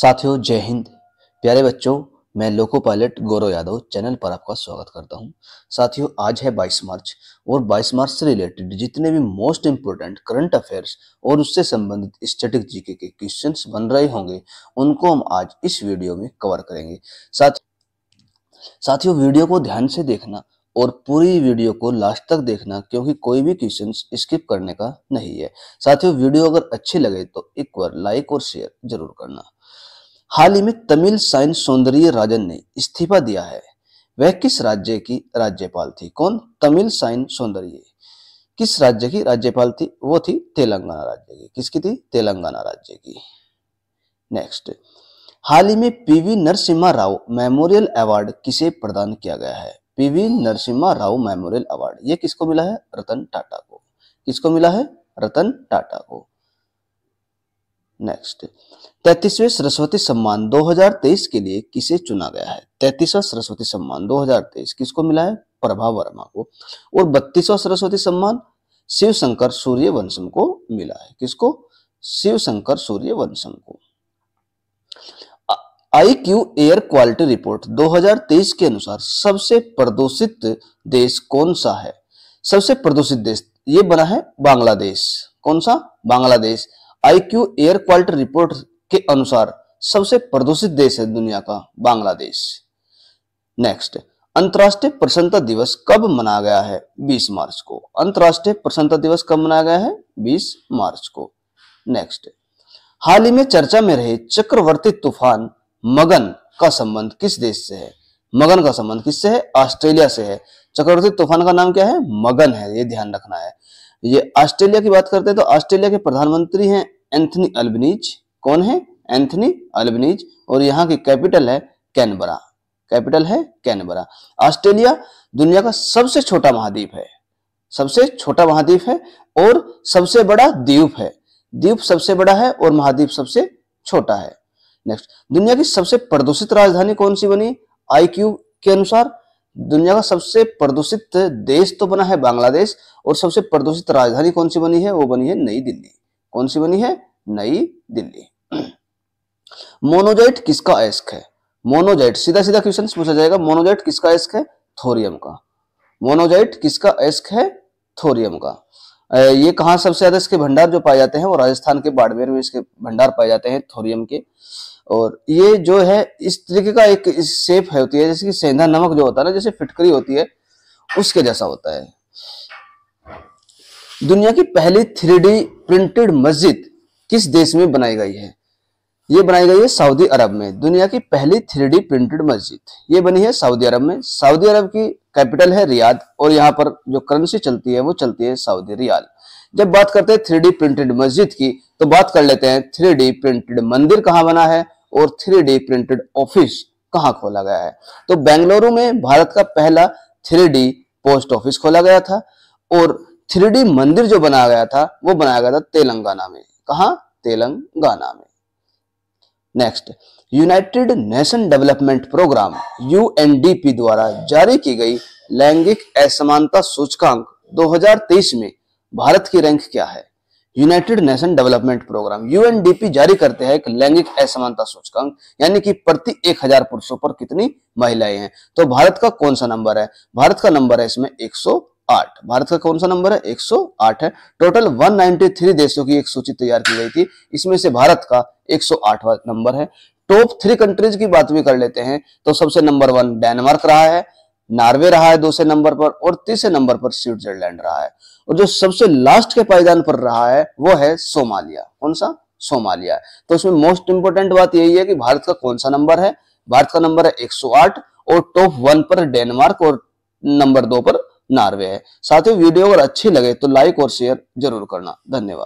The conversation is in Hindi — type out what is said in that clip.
साथियों जय हिंद प्यारे बच्चों मैं loco pilot Gaurav Yadav channel पर आपका स्वागत करता हूं साथियों आज है 22 मार्च और 22 मार्च से रिलेटेड जितने भी मोस्ट इंपोर्टेंट करंट अफेयर्स और उससे संबंधित स्टेटिक जीके के क्वेश्चंस बन रहे होंगे उनको हम आज इस वीडियो में कवर करेंगे साथ साथियों वीडियो को ध्यान से देखना और पूरी वीडियो को लास्ट तक देखना क्योंकि कोई भी क्वेश्चन स्किप करने का नहीं है साथियों वीडियो अगर अच्छी लगे तो एक बार लाइक और शेयर जरूर करना हाल ही में तमिल साइंस सौंदर्य राजन ने इस्तीफा दिया है वह किस राज्य की राज्यपाल थी कौन तमिल साइन सौंदर्य किस राज्य की राज्यपाल थी वो थी तेलंगाना राज्य की किसकी थी तेलंगाना राज्य की नेक्स्ट हाल ही में PV Narasimha Rao memorial award किसे प्रदान किया गया है PV Narasimha Rao memorial award ये किसको मिला है रतन टाटा को किसको मिला है रतन टाटा को नेक्स्ट तैतीसवें सरस्वती सम्मान 2023 के लिए किसे चुना गया है तैतीसवा सरस्वती सम्मान 2023 किसको मिला है प्रभा वर्मा को और बत्तीसवा सरस्वती सम्मान शिव शंकर सूर्य वंशम को मिला है किसको शिव शंकर सूर्य वंशम को I Q air quality report 2023 के अनुसार सबसे प्रदूषित देश कौन सा है सबसे प्रदूषित देश ये बना है बांग्लादेश कौन सा Bangladesh I Q air quality report के अनुसार सबसे प्रदूषित देश है दुनिया का बांग्लादेश नेक्स्ट अंतर्राष्ट्रीय प्रसन्नता दिवस कब मनाया गया है 20 मार्च को अंतर्राष्ट्रीय प्रसन्नता दिवस कब मनाया गया है 20 मार्च को नेक्स्ट हाल ही में चर्चा में रहे चक्रवर्ती तूफान मगन का संबंध किस देश से है मगन का संबंध किससे है ऑस्ट्रेलिया से है चक्रवर्ती तूफान का नाम क्या है मगन है ये ध्यान रखना है ये ऑस्ट्रेलिया की बात करते हैं तो ऑस्ट्रेलिया के प्रधानमंत्री हैं एंथनी अल्बनीज कौन है एंथनी अल्बनीज और यहाँ की कैपिटल है कैनबरा कैपिटल है कैनबरा ऑस्ट्रेलिया दुनिया का सबसे छोटा महाद्वीप है सबसे छोटा महाद्वीप है और सबसे बड़ा द्वीप है द्वीप सबसे बड़ा है और महाद्वीप सबसे छोटा है नेक्स्ट दुनिया की सबसे प्रदूषित राजधानी कौन सी बनी आई के अनुसार दुनिया का सबसे प्रदूषित देश तो बना है बांग्लादेश और सबसे प्रदूषित राजधानी कौन सी बनी है वो बनी है नई दिल्ली कौन सी बनी है नई दिल्ली मोनोजाइट किसका एस्क है मोनोजाइट सीधा सीधा क्वेश्चन पूछा जाएगा मोनोजाइट किसका एस्क है थोरियम का मोनोजाइट किसका एस्क है थोरियम का ये कहा सबसे ज्यादा इसके भंडार जो पाए जाते हैं वो राजस्थान के बाड़मेर में इसके भंडार पाए जाते हैं थोरियम के और ये जो है इस तरीके का एक शेप है होती है जैसे कि सेंधा नमक जो होता है ना जैसे फिटकरी होती है उसके जैसा होता है दुनिया की पहली थ्री प्रिंटेड मस्जिद किस देश में बनाई गई है ये बनाई गई है सऊदी अरब में दुनिया की पहली थ्री प्रिंटेड मस्जिद ये बनी है सऊदी अरब में सऊदी अरब की कैपिटल है रियाद और यहाँ पर जो करेंसी चलती है वो चलती है सऊदी रियाल जब बात करते हैं थ्री प्रिंटेड मस्जिद की तो बात कर लेते हैं थ्री प्रिंटेड मंदिर कहाँ बना है और थ्री डी प्रिंटेड ऑफिस कहाँ खोला गया है तो बेंगलुरु में भारत का पहला थ्री डी पोस्ट ऑफिस खोला गया था और थ्री मंदिर जो बनाया गया था वो बनाया गया था तेलंगाना में कहा तेलंगाना में next United Nation development programme UNDP द्वारा जारी की गई लैंगिक असमानता सूचकांक 2023 में भारत की रैंक क्या है United Nation development programme UNDP जारी करते हैं एक लैंगिक असमानता सूचकांक यानी कि प्रति एक हजार पुरुषों पर कितनी महिलाएं हैं तो भारत का कौन सा नंबर है भारत का नंबर है इसमें 108 भारत का कौन सा नंबर है 108 है टोटल 193 देशों की एक सूची तैयार की गई थी इसमें से भारत का एक नंबर है टॉप थ्री कंट्रीज की बात भी कर लेते हैं तो सबसे नंबर वन डेनमार्क रहा है नॉर्वे रहा है दूसरे नंबर पर और तीसरे नंबर पर स्विट्जरलैंड रहा है और जो सबसे लास्ट के पायदान पर रहा है वो है सोमालिया कौन सा सोमालिया तो उसमें मोस्ट इंपोर्टेंट बात यही है कि भारत का कौन सा नंबर है भारत का नंबर है 108 और टॉप वन पर डेनमार्क और नंबर दो पर नॉर्वे है साथ ही वीडियो अगर अच्छी लगे तो लाइक और शेयर जरूर करना धन्यवाद